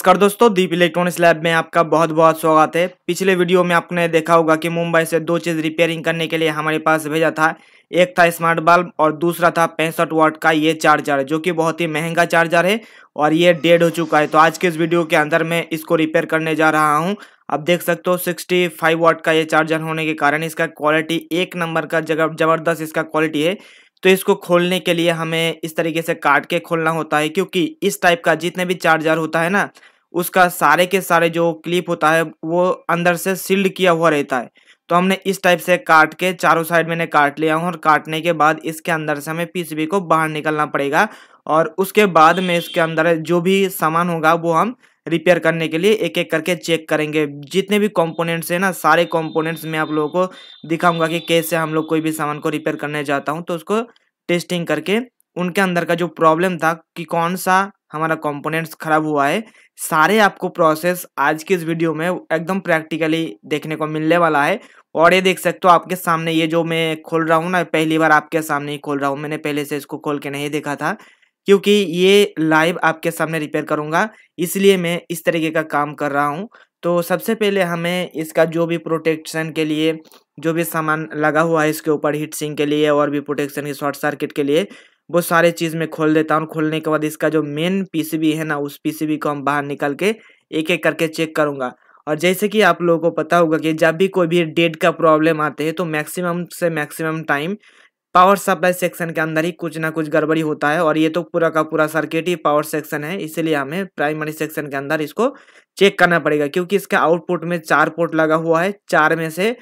नमस्कार दोस्तों दीप electronics lab में आपका बहुत बहुत स्वागत है पिछले वीडियो में आपने देखा होगा कि मुंबई से दो चीज़ रिपेयरिंग करने के लिए हमारे पास भेजा था एक था स्मार्ट बल्ब और दूसरा था पैंसठ वाट का ये चार्जर जो कि बहुत ही महंगा चार्जर है और ये डेड हो चुका है तो आज के इस वीडियो के अंदर मैं इसको रिपेयर करने जा रहा हूँ आप देख सकते हो सिक्सटी वाट का ये चार्जर होने के कारण इसका क्वालिटी एक नंबर का जगह ज़बरदस्त इसका क्वालिटी है तो इसको खोलने के लिए हमें इस तरीके से काट के खोलना होता है क्योंकि इस टाइप का जितने भी चार्जर होता है ना उसका सारे के सारे जो क्लिप होता है वो अंदर से सील्ड किया हुआ रहता है तो हमने इस टाइप से काट के चारों साइड मैंने काट लिया हूँ और काटने के बाद इसके अंदर से हमें पीसीबी को बाहर निकलना पड़ेगा और उसके बाद में इसके अंदर जो भी सामान होगा वो हम रिपेयर करने के लिए एक एक करके चेक करेंगे जितने भी कंपोनेंट्स हैं ना सारे कंपोनेंट्स मैं आप लोगों को दिखाऊंगा कि कैसे हम लोग कोई भी सामान को रिपेयर करने जाता हूँ तो उसको टेस्टिंग करके उनके अंदर का जो प्रॉब्लम था कि कौन सा हमारा कंपोनेंट्स खराब हुआ है सारे आपको प्रोसेस आज के इस वीडियो में एकदम प्रैक्टिकली देखने को मिलने वाला है और ये देख सकते हो आपके सामने ये जो मैं खोल रहा हूँ ना पहली बार आपके सामने ही खोल रहा हूँ मैंने पहले से इसको खोल के नहीं देखा था क्योंकि ये लाइव आपके सामने रिपेयर करूँगा इसलिए मैं इस तरीके का काम कर रहा हूँ तो सबसे पहले हमें इसका जो भी प्रोटेक्शन के लिए जो भी सामान लगा हुआ है इसके ऊपर हीट सिंक के लिए और भी प्रोटेक्शन की शॉर्ट सर्किट के लिए वो सारे चीज़ में खोल देता हूँ खोलने के बाद इसका जो मेन पीसीबी है ना उस पीसीबी को हम बाहर निकल के एक एक करके चेक करूंगा और जैसे कि आप लोगों को पता होगा कि जब भी कोई भी डेड का प्रॉब्लम आते हैं तो मैक्सिमम से maximum time power supply section के अंदर ही कुछ ना कुछ गड़बड़ी होता है और ये तो पूरा का पूरा सर्किट ही पावर सेक्शन है इसीलिए हमें प्राइमरी सेक्शन के अंदर इसको चेक करना पड़ेगा क्योंकि इसका आउटपुट में चार पोर्ट लगा हुआ है चार में से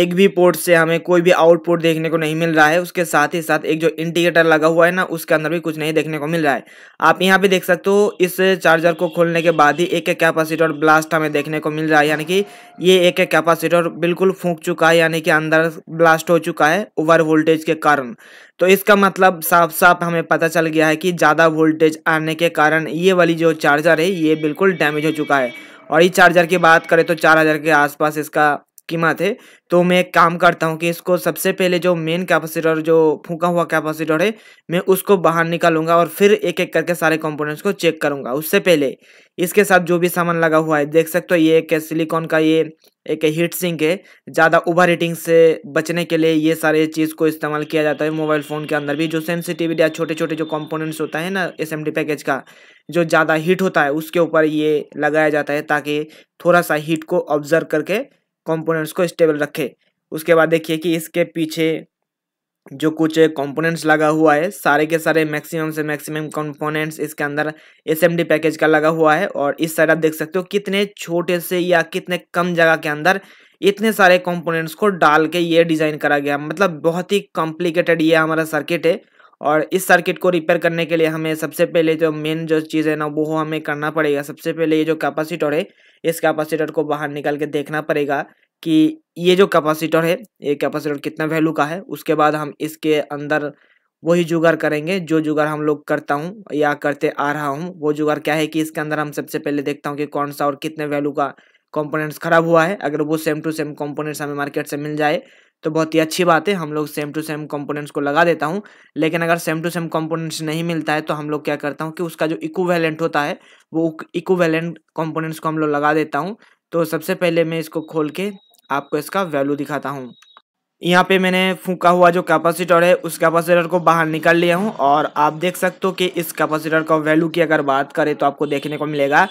एक भी पोर्ट से हमें कोई भी आउटपुट देखने को नहीं मिल रहा है उसके साथ ही साथ एक जो इंडिकेटर लगा हुआ है ना उसके अंदर भी कुछ नहीं देखने को मिल रहा है आप यहाँ पे देख सकते हो इस चार्जर को खोलने के बाद ही एक एक कैपेसिटर ब्लास्ट हमें देखने को मिल रहा है यानी कि ये एक एक कैपेसिटर बिल्कुल फूक चुका है यानी कि अंदर ब्लास्ट हो चुका है ओवर वोल्टेज के कारण तो इसका मतलब साफ साफ हमें पता चल गया है कि ज़्यादा वोल्टेज आने के कारण ये वाली जो चार्जर है ये बिल्कुल डैमेज हो चुका है और ये चार्जर की बात करें तो चार हज़ार के आसपास इसका कीमत है तो मैं एक काम करता हूँ कि इसको सबसे पहले जो मेन कैपेसिटर जो फूका हुआ कैपेसिटर है मैं उसको बाहर निकालूंगा और फिर एक एक करके सारे कंपोनेंट्स को चेक करूंगा उससे पहले इसके साथ जो भी सामान लगा हुआ है देख सकते हो ये एक सिलिकॉन का ये एक हीट सिंक है ज़्यादा ओवर हीटिंग से बचने के लिए ये सारे चीज़ को इस्तेमाल किया जाता है मोबाइल फ़ोन के अंदर भी जो सेंसिटिविटी या छोटे छोटे जो कंपोनेंट्स होता है ना एस पैकेज का जो ज़्यादा हीट होता है उसके ऊपर ये लगाया जाता है ताकि थोड़ा सा हीट को ऑब्जर्व करके कंपोनेंट्स को स्टेबल रखे उसके बाद देखिए कि इसके पीछे जो कुछ कंपोनेंट्स लगा हुआ है सारे के सारे मैक्सिमम से मैक्सिमम कंपोनेंट्स इसके अंदर एस पैकेज का लगा हुआ है और इस साइड आप देख सकते हो कितने छोटे से या कितने कम जगह के अंदर इतने सारे कंपोनेंट्स को डाल के ये डिज़ाइन करा गया मतलब बहुत ही कॉम्प्लिकेटेड ये हमारा सर्किट है और इस सर्किट को रिपेयर करने के लिए हमें सबसे पहले जो मेन जो चीज़ है ना वो हमें करना पड़ेगा सबसे पहले ये जो कैपेसिटर है इस कैपेसिटर को बाहर निकाल के देखना पड़ेगा कि ये जो कैपेसिटर है ये कैपेसिटर कितना वैल्यू का है उसके बाद हम इसके अंदर वही जुगाड़ करेंगे जो जुगाड़ हम लोग करता हूँ या करते आ रहा हूँ वो जुगाड़ क्या है कि इसके अंदर हम सबसे पहले देखता हूँ कि कौन सा और कितने वैल्यू का कंपोनेंट्स खराब हुआ है अगर वो सेम टू सेम कंपोनेंट्स हमें मार्केट से मिल जाए तो बहुत ही अच्छी बात है हम लोग सेम टू सेम कंपोनेंट्स को लगा देता हूँ लेकिन अगर सेम टू सेम कंपोनेंट्स नहीं मिलता है तो हम लोग क्या करता हूँ कि उसका जो इक्ववेलेंट होता है वो इक्ववेलेंट कंपोनेंट्स को हम लोग लगा देता हूँ तो सबसे पहले मैं इसको खोल के आपको इसका वैल्यू दिखाता हूँ यहाँ पे मैंने फूका हुआ जो कैपेसिटर है उस कैपेसिटर को बाहर निकाल लिया हूँ और आप देख सकते हो कि इस कैपेसिटर का वैल्यू की अगर बात करें तो आपको देखने को मिलेगा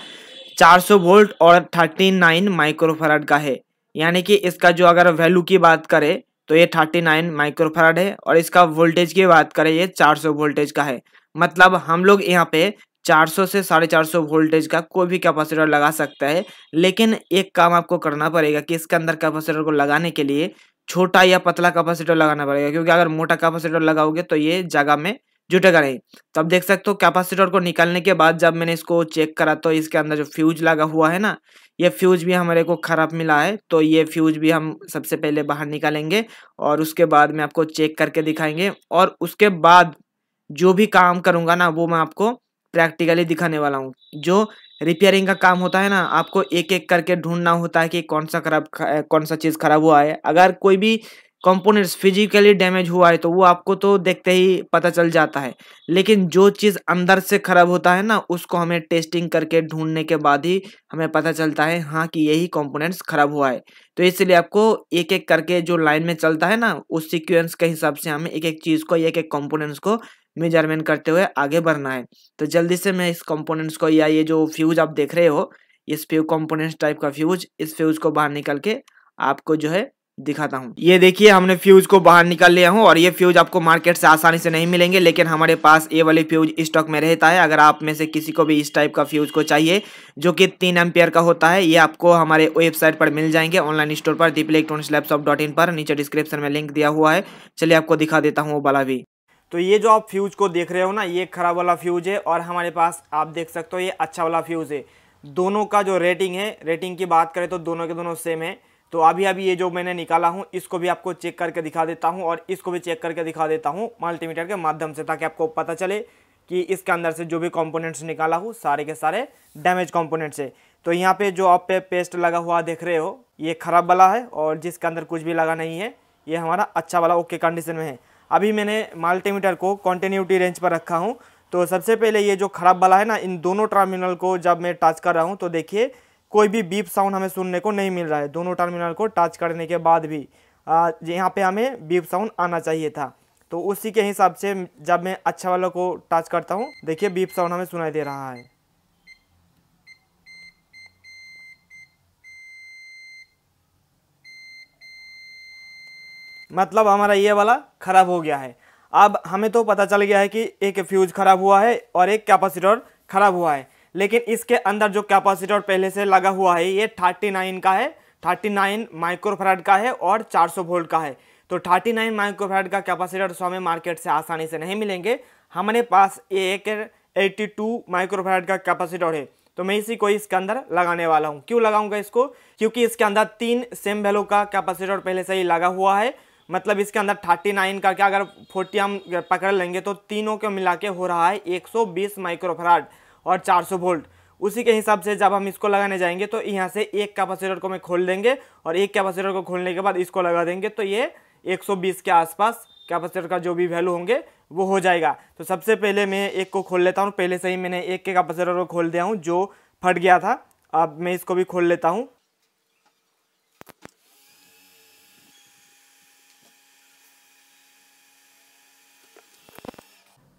400 वोल्ट और 39 माइक्रोफराड का है यानी कि इसका जो अगर वैल्यू की बात करें तो ये थर्टी नाइन माइक्रोफराड है और इसका वोल्टेज की बात करें ये चार सौ वोल्टेज का है मतलब हम लोग यहाँ पे चार सौ से साढ़े चार सौ वोल्टेज का कोई भी कैपेसिटर लगा सकता है लेकिन एक काम आपको करना पड़ेगा कि इसके अंदर कैपेसिटर को लगाने के लिए छोटा या पतला कैपेसिटर लगाना पड़ेगा क्योंकि अगर मोटा कैपेसिटर लगाओगे तो ये जगह में जुटेगा नहीं तो आप देख सकते हो कैपेसिटर को निकालने के बाद जब मैंने इसको चेक करा तो इसके अंदर जो फ्यूज लगा हुआ है ना ये फ्यूज भी हमारे को ख़राब मिला है तो ये फ्यूज भी हम सबसे पहले बाहर निकालेंगे और उसके बाद में आपको चेक करके दिखाएंगे और उसके बाद जो भी काम करूँगा ना वो मैं आपको प्रैक्टिकली दिखाने वाला हूँ जो रिपेयरिंग का काम होता है ना आपको एक एक करके ढूंढना होता है कि कौन सा खराब कौन सा चीज़ खराब हुआ है अगर कोई भी कंपोनेंट्स फिजिकली डैमेज हुआ है तो वो आपको तो देखते ही पता चल जाता है लेकिन जो चीज़ अंदर से ख़राब होता है ना उसको हमें टेस्टिंग करके ढूंढने के बाद ही हमें पता चलता है हाँ कि यही कंपोनेंट्स ख़राब हुआ है तो इसलिए आपको एक एक करके जो लाइन में चलता है ना उस सिक्वेंस के हिसाब से हमें एक एक चीज़ को एक एक कॉम्पोनेंट्स को मेजरमेंट करते हुए आगे बढ़ना है तो जल्दी से मैं इस कॉम्पोनेंट्स को या ये जो फ्यूज आप देख रहे हो इस फ्यू कॉम्पोनेंट्स टाइप का फ्यूज इस फ्यूज को बाहर निकल के आपको जो है दिखाता हूँ ये देखिए हमने फ्यूज को बाहर निकाल लिया हूँ और ये फ्यूज आपको मार्केट से आसानी से नहीं मिलेंगे लेकिन हमारे पास ये वाले फ्यूज स्टॉक में रहता है अगर आप में से किसी को भी इस टाइप का फ्यूज को चाहिए जो कि तीन एम्पियर का होता है ये आपको हमारे वेबसाइट पर मिल जाएंगे ऑनलाइन स्टोर पर Deep electronics laptop dot in पर नीचे डिस्क्रिप्शन में लिंक दिया हुआ है चलिए आपको दिखा देता हूँ वो वाला भी तो ये जो आप फ्यूज को देख रहे हो ना ये खराब वाला फ्यूज है और हमारे पास आप देख सकते हो ये अच्छा वाला फ्यूज है दोनों का जो रेटिंग है रेटिंग की बात करें तो दोनों के दोनों सेम है तो अभी अभी ये जो मैंने निकाला हूँ इसको भी आपको चेक करके दिखा देता हूँ और इसको भी चेक करके दिखा देता हूँ मल्टीमीटर के माध्यम से ताकि आपको पता चले कि इसके अंदर से जो भी कंपोनेंट्स निकाला हूँ सारे के सारे डैमेज कंपोनेंट्स है तो यहाँ पे जो आप पे पेस्ट लगा हुआ देख रहे हो ये ख़राब वाला है और जिसके अंदर कुछ भी लगा नहीं है ये हमारा अच्छा वाला ओके कंडीशन में है अभी मैंने मल्टीमीटर को कॉन्टीन्यूटी रेंज पर रखा हूँ तो सबसे पहले ये जो ख़राब वाला है ना इन दोनों टर्मिनल को जब मैं टच कर रहा हूँ तो देखिए कोई भी बीप साउंड हमें सुनने को नहीं मिल रहा है दोनों टर्मिनल को टच करने के बाद भी यहाँ पे हमें बीप साउंड आना चाहिए था तो उसी के हिसाब से जब मैं अच्छा वाला को टच करता हूँ देखिए बीप साउंड हमें सुनाई दे रहा है मतलब हमारा ये वाला ख़राब हो गया है अब हमें तो पता चल गया है कि एक फ्यूज़ ख़राब हुआ है और एक कैपेसिटर ख़राब हुआ है लेकिन इसके अंदर जो कैपेसिटर पहले से लगा हुआ है ये 39 का है 39 माइक्रोफ्राइड का है और 400 वोल्ट का है तो 39 माइक्रोफ्राइड का कैपेसिटर तो हमें मार्केट से आसानी से नहीं मिलेंगे हमारे पास एक 82 माइक्रोफ्राइड का कैपेसिटर है तो मैं इसी को इसके अंदर लगाने वाला हूँ क्यों लगाऊंगा इसको क्योंकि इसके अंदर तीन सेम वैल्यू का कैपेसिटर पहले से ही लगा हुआ है मतलब इसके अंदर 39 का क्या अगर 40 हम पकड़ लेंगे तो तीनों को मिला के हो रहा है 120 माइक्रोफराड और 400 वोल्ट उसी के हिसाब से जब हम इसको लगाने जाएंगे तो यहाँ से एक कैपेसिटर को मैं खोल देंगे और एक कैपेसिटर को खोलने के बाद इसको लगा देंगे तो ये 120 के आसपास कैपेसिटर का जो भी वैल्यू होंगे वो हो जाएगा तो सबसे पहले मैं एक को खोल लेता हूँ पहले से ही मैंने एक के कैपेसिटर को खोल दिया हूँ जो फट गया था अब मैं इसको भी खोल लेता हूँ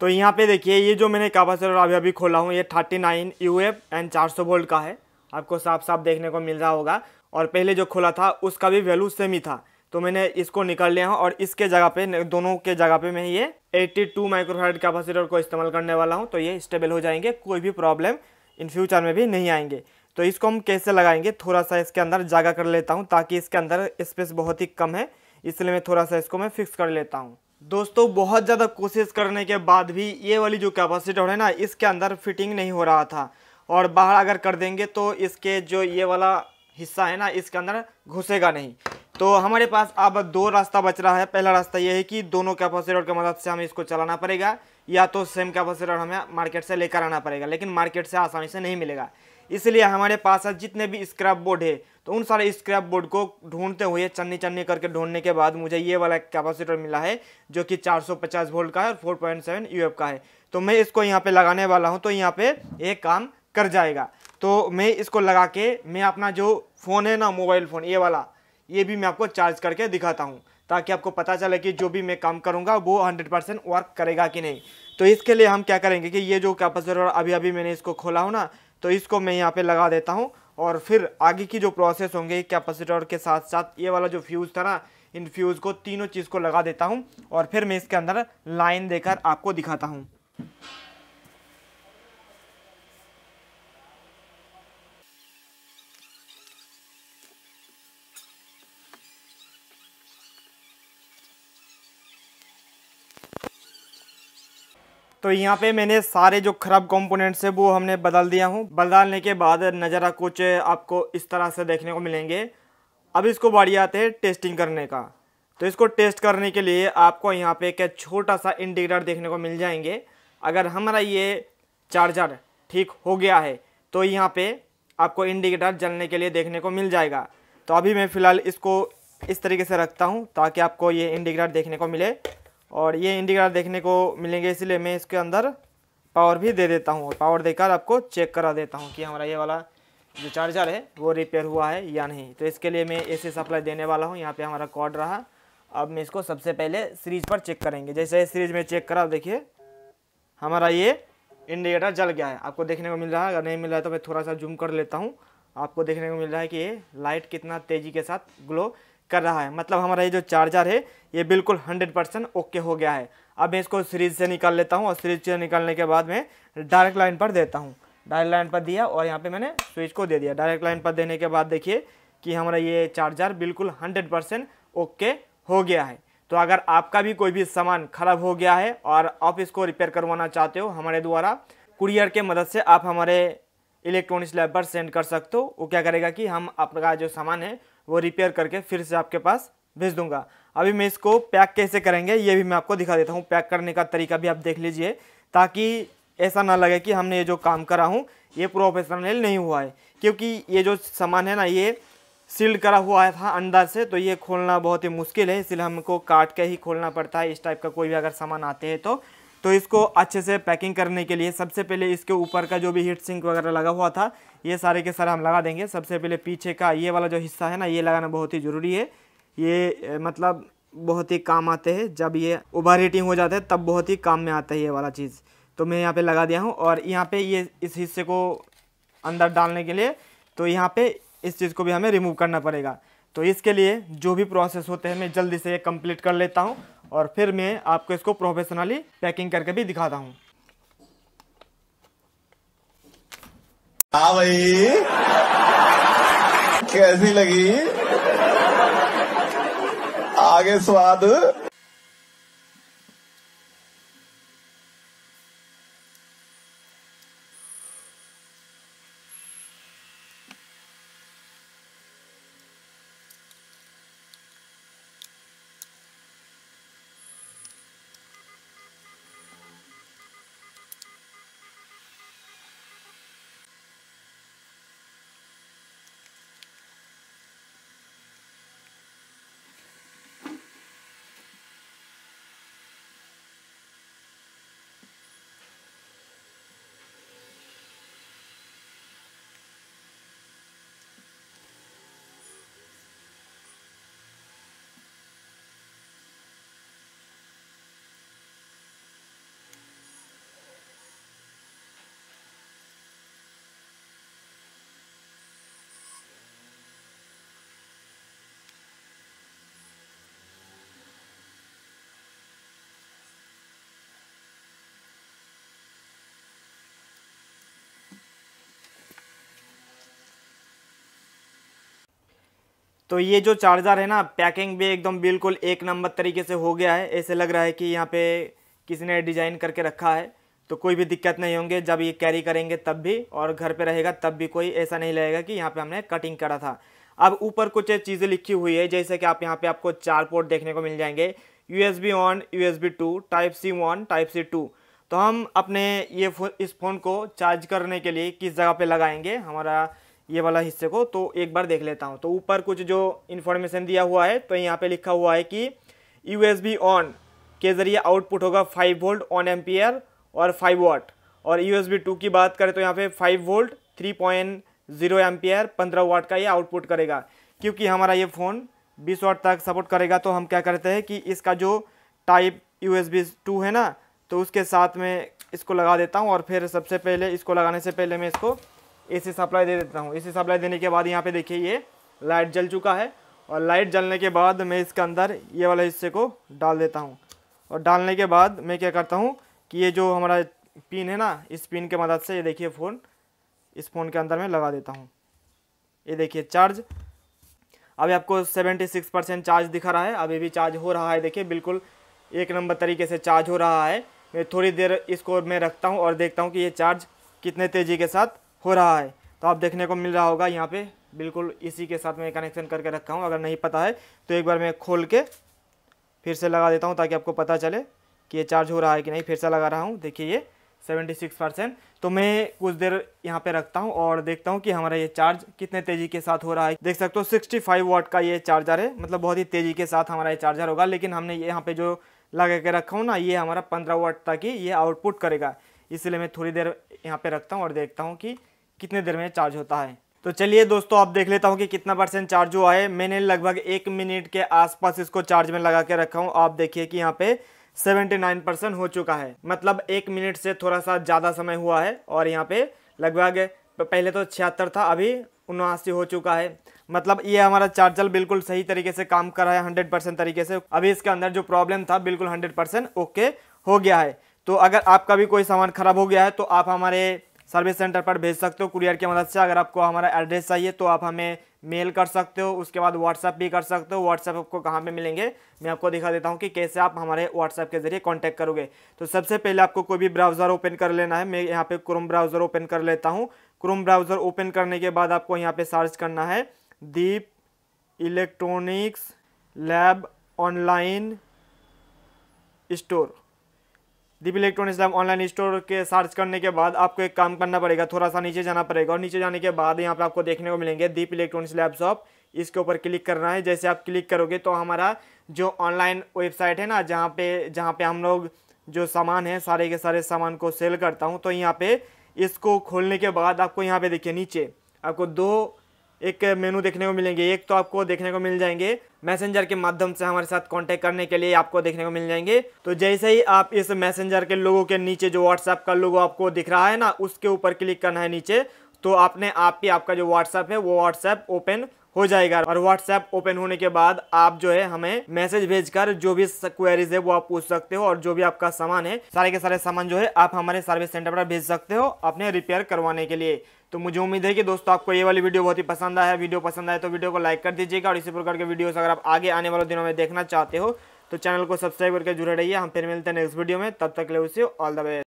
तो यहाँ पे देखिए ये जो मैंने कैपेसिटर अभी अभी खोला हूँ ये thirty nine U F and चार सौ वोल्ट का है आपको साफ साफ देखने को मिल रहा होगा और पहले जो खोला था उसका भी वैल्यू सेम ही था तो मैंने इसको निकाल लिया हूँ और इसके जगह पे दोनों के जगह पे मैं ये 82 टू माइक्रोफाइड कैपेसिटर को इस्तेमाल करने वाला हूँ तो ये स्टेबल हो जाएंगे कोई भी प्रॉब्लम इन फ्यूचर में भी नहीं आएंगे तो इसको हम कैसे लगाएंगे थोड़ा सा इसके अंदर जगह कर लेता हूँ ताकि इसके अंदर स्पेस बहुत ही कम है इसलिए मैं थोड़ा सा इसको मैं फिक्स कर लेता हूँ दोस्तों बहुत ज़्यादा कोशिश करने के बाद भी ये वाली जो कैपेसिटर है ना इसके अंदर फिटिंग नहीं हो रहा था और बाहर अगर कर देंगे तो इसके जो ये वाला हिस्सा है ना इसके अंदर घुसेगा नहीं तो हमारे पास अब दो रास्ता बच रहा है पहला रास्ता ये है कि दोनों कैपेसिटर की मदद से हमें इसको चलाना पड़ेगा या तो सेम कैपेसिटर हमें मार्केट से लेकर आना पड़ेगा लेकिन मार्केट से आसानी से नहीं मिलेगा इसलिए हमारे पास जितने भी स्क्रैप बोर्ड है तो उन सारे स्क्रैप बोर्ड को ढूंढते हुए चन्नी चन्नी करके ढूंढने के बाद मुझे ये वाला कैपेसिटर मिला है जो कि 450 वोल्ट का है और 4.7 यूएफ का है तो मैं इसको यहाँ पे लगाने वाला हूँ तो यहाँ पे ये काम कर जाएगा तो मैं इसको लगा के मैं अपना जो फ़ोन है ना मोबाइल फ़ोन ये वाला ये भी मैं आपको चार्ज करके दिखाता हूँ ताकि आपको पता चले कि जो भी मैं काम करूँगा वो हंड्रेड परसेंट वर्क करेगा कि नहीं तो इसके लिए हम क्या करेंगे कि ये जो कैपेसिटर अभी अभी मैंने इसको खोला हो ना तो इसको मैं यहाँ पे लगा देता हूँ और फिर आगे की जो प्रोसेस होंगे कैपेसिटर के साथ साथ ये वाला जो फ्यूज़ था ना इन फ्यूज़ को तीनों चीज़ को लगा देता हूँ और फिर मैं इसके अंदर लाइन देकर आपको दिखाता हूँ तो यहाँ पे मैंने सारे जो खराब कंपोनेंट्स है वो हमने बदल दिया हूँ बदलने के बाद नज़ारा कुछ आपको इस तरह से देखने को मिलेंगे अब इसको बढ़िया आते हैं टेस्टिंग करने का तो इसको टेस्ट करने के लिए आपको यहाँ पे एक छोटा सा इंडिकेटर देखने को मिल जाएंगे अगर हमारा ये चार्जर ठीक हो गया है तो यहाँ पे आपको इंडिकेटर जलने के लिए देखने को मिल जाएगा तो अभी मैं फ़िलहाल इसको इस तरीके से रखता हूँ ताकि आपको ये इंडिकेटर देखने को मिले और ये इंडिकेटर देखने को मिलेंगे इसलिए मैं इसके अंदर पावर भी दे देता हूँ पावर देकर आपको चेक करा देता हूँ कि हमारा ये वाला जो चार्जर है वो रिपेयर हुआ है या नहीं तो इसके लिए मैं ए सप्लाई देने वाला हूँ यहाँ पर हमारा कॉड रहा अब मैं इसको सबसे पहले सीरीज पर चेक करेंगे जैसे सीरीज में चेक करा देखिए हमारा ये इंडिकेटर जल गया है आपको देखने को मिल रहा है अगर नहीं मिल रहा है तो मैं थोड़ा सा जूम कर लेता हूँ आपको देखने को मिल रहा है कि ये लाइट कितना तेज़ी के साथ ग्लो कर रहा है मतलब हमारा ये जो चार्जर है ये बिल्कुल हंड्रेड परसेंट ओके हो गया है अब मैं इसको सीरीज से निकाल लेता हूँ और सीरीज से निकालने के बाद मैं डायरेक्ट लाइन पर देता हूँ डायरेक्ट लाइन पर दिया और यहाँ पे मैंने स्विच को दे दिया डायरेक्ट लाइन पर देने के बाद देखिए कि हमारा ये चार्जर बिल्कुल हंड्रेड परसेंट ओके हो गया है तो अगर आपका भी कोई भी सामान खराब हो गया है और आप इसको रिपेयर करवाना चाहते हो हमारे द्वारा कुरियर के मदद से आप हमारे इलेक्ट्रॉनिक्स लैब पर सेंड कर सकते हो वो क्या करेगा कि हम आपका जो सामान है वो रिपेयर करके फिर से आपके पास भेज दूंगा अभी मैं इसको पैक कैसे करेंगे ये भी मैं आपको दिखा देता हूँ पैक करने का तरीका भी आप देख लीजिए ताकि ऐसा ना लगे कि हमने ये जो काम करा हूँ ये प्रोफेशनल नहीं हुआ है क्योंकि ये जो सामान है ना ये सील्ड करा हुआ था अंदर से तो ये खोलना बहुत ही मुश्किल है इसलिए हमको काट के ही खोलना पड़ता है इस टाइप का कोई भी अगर सामान आते हैं तो तो इसको अच्छे से पैकिंग करने के लिए सबसे पहले इसके ऊपर का जो भी हीट सिंक वगैरह लगा हुआ था ये सारे के सारे हम लगा देंगे सबसे पहले पीछे का ये वाला जो हिस्सा है ना ये लगाना बहुत ही ज़रूरी है ये मतलब बहुत ही काम आते हैं जब ये ओवर हीटिंग हो जाता है तब बहुत ही काम में आता है ये वाला चीज़ तो मैं यहाँ पर लगा दिया हूँ और यहाँ पर ये इस हिस्से को अंदर डालने के लिए तो यहाँ पर इस चीज़ को भी हमें रिमूव करना पड़ेगा तो इसके लिए जो भी प्रोसेस होते हैं मैं जल्दी से ये कंप्लीट कर लेता हूँ और फिर मैं आपको इसको प्रोफेशनली पैकिंग करके भी दिखाता हूँ हाँ भाई कैसी लगी आगे स्वाद तो ये जो चार्जर है ना पैकिंग भी एकदम बिल्कुल एक नंबर तरीके से हो गया है ऐसे लग रहा है कि यहाँ पे किसी ने डिज़ाइन करके रखा है तो कोई भी दिक्कत नहीं होंगे जब ये कैरी करेंगे तब भी और घर पे रहेगा तब भी कोई ऐसा नहीं लगेगा कि यहाँ पे हमने कटिंग करा था अब ऊपर कुछ चीज़ें लिखी हुई है जैसे कि आप यहाँ पर आपको चार पोर्ट देखने को मिल जाएंगे U S B one U S B two type C one type C two तो हम अपने ये फो, इस फ़ोन को चार्ज करने के लिए किस जगह पर लगाएंगे हमारा ये वाला हिस्से को तो एक बार देख लेता हूँ तो ऊपर कुछ जो इन्फॉर्मेशन दिया हुआ है तो यहाँ पे लिखा हुआ है कि यू ऑन के ज़रिए आउटपुट होगा फाइव वोल्ट ऑन एम्पियर और फाइव वाट और यू एस टू की बात करें तो यहाँ पे five volt three point zero ampere पंद्रह वाट का ये आउटपुट करेगा क्योंकि हमारा ये फ़ोन बीस वाट तक सपोर्ट करेगा तो हम क्या करते हैं कि इसका जो टाइप यू एस टू है ना तो उसके साथ में इसको लगा देता हूँ और फिर सबसे पहले इसको लगाने से पहले मैं इसको सी सप्लाई दे देता हूँ एसी सप्लाई देने के बाद यहाँ पे देखिए ये लाइट जल चुका है और लाइट जलने के बाद मैं इसके अंदर ये वाले हिस्से को डाल देता हूँ और डालने के बाद मैं क्या करता हूँ कि ये जो हमारा पिन है ना इस पिन के मदद से ये देखिए फ़ोन इस फ़ोन के अंदर मैं लगा देता हूँ ये देखिए चार्ज अभी आपको 76 परसेंट चार्ज दिखा रहा है अभी भी चार्ज हो रहा है देखिए बिल्कुल एक नंबर तरीके से चार्ज हो रहा है मैं थोड़ी देर इसको मैं रखता हूँ और देखता हूँ कि ये चार्ज कितने तेज़ी के साथ हो रहा है तो आप देखने को मिल रहा होगा यहाँ पे बिल्कुल इसी के साथ मैं कनेक्शन करके रखा हूँ अगर नहीं पता है तो एक बार मैं खोल के फिर से लगा देता हूँ ताकि आपको पता चले कि ये चार्ज हो रहा है कि नहीं फिर से लगा रहा हूँ देखिए ये सेवेंटी सिक्स परसेंट तो मैं कुछ देर यहाँ पे रखता हूँ और देखता हूँ कि हमारा ये चार्ज कितने तेज़ी के साथ हो रहा है देख सकते हो सिक्सटी फाइव वाट का ये चार्जर है मतलब बहुत ही तेज़ी के साथ हमारा ये चार्जर होगा लेकिन हमने ये यहाँ पर जो लगा के रखा हूँ ना ये हमारा पंद्रह वाट तक ही ये आउटपुट करेगा इसलिए मैं थोड़ी देर यहाँ पर रखता हूँ और देखता हूँ कि कितने देर में चार्ज होता है तो चलिए दोस्तों आप देख लेता हूँ कि कितना परसेंट चार्ज हुआ है मैंने लगभग एक मिनट के आसपास इसको चार्ज में लगा के रखा हूँ आप देखिए कि यहाँ पे 79 परसेंट हो चुका है मतलब एक मिनट से थोड़ा सा ज़्यादा समय हुआ है और यहाँ पे लगभग पहले तो छिहत्तर था अभी उनासी हो चुका है मतलब ये हमारा चार्जर बिल्कुल सही तरीके से काम कर रहा है हंड्रेड परसेंट तरीके से अभी इसके अंदर जो प्रॉब्लम था बिल्कुल हंड्रेड परसेंट ओके हो गया है तो अगर आपका भी कोई सामान ख़राब हो गया है तो आप हमारे सर्विस सेंटर पर भेज सकते हो कुरियर की मदद से अगर आपको हमारा एड्रेस चाहिए तो आप हमें मेल कर सकते हो उसके बाद व्हाट्सएप भी कर सकते हो व्हाट्सएप आपको कहाँ पे मिलेंगे मैं आपको दिखा देता हूँ कि कैसे आप हमारे व्हाट्सएप के जरिए कांटेक्ट करोगे तो सबसे पहले आपको कोई भी ब्राउज़र ओपन कर लेना है मैं यहाँ पे क्रोम ब्राउज़र ओपन कर लेता हूँ क्रोम ब्राउज़र ओपन करने के बाद आपको यहाँ पर सर्च करना है Deep electronics lab online store Deep electronics Islam online store के सर्च करने के बाद आपको एक काम करना पड़ेगा थोड़ा सा नीचे जाना पड़ेगा और नीचे जाने के बाद यहाँ पर आपको देखने को मिलेंगे दीप इलेक्ट्रॉनिक्स लैब शॉप इसके ऊपर क्लिक करना है जैसे आप क्लिक करोगे तो हमारा जो ऑनलाइन वेबसाइट है ना जहाँ पे जहाँ पे हम लोग जो सामान है सारे के सारे सामान को सेल करता हूँ तो यहाँ पे इसको खोलने के बाद आपको यहाँ पे देखिए नीचे आपको दो एक मेनू देखने को मिलेंगे एक तो आपको देखने को मिल जाएंगे मैसेंजर के माध्यम से हमारे साथ कांटेक्ट करने के लिए आपको देखने को मिल जाएंगे तो जैसे ही आप इस मैसेंजर के लोगों के नीचे जो व्हाट्सएप का लोगो आपको दिख रहा है ना उसके ऊपर क्लिक करना है नीचे तो आपने आप ही आपका जो व्हाट्सएप है वो व्हाट्सएप ओपन हो जाएगा और व्हाट्सएप ओपन होने के बाद आप जो है हमें मैसेज भेजकर जो भी क्वेरीज है वो आप पूछ सकते हो और जो भी आपका सामान है सारे के सारे सामान जो है आप हमारे सर्विस सेंटर पर भेज सकते हो अपने रिपेयर करवाने के लिए तो मुझे उम्मीद है कि दोस्तों आपको ये वाली वीडियो बहुत ही पसंद आया वीडियो पसंद आए तो वीडियो को लाइक कर दीजिएगा और इसी प्रकार के वीडियोस अगर आप आगे आने वाले दिनों में देखना चाहते हो तो चैनल को सब्सक्राइब करके जुड़े रहिए हम फिर मिलते हैं नेक्स्ट वीडियो में तब तक ले उसे ऑल द बेस्ट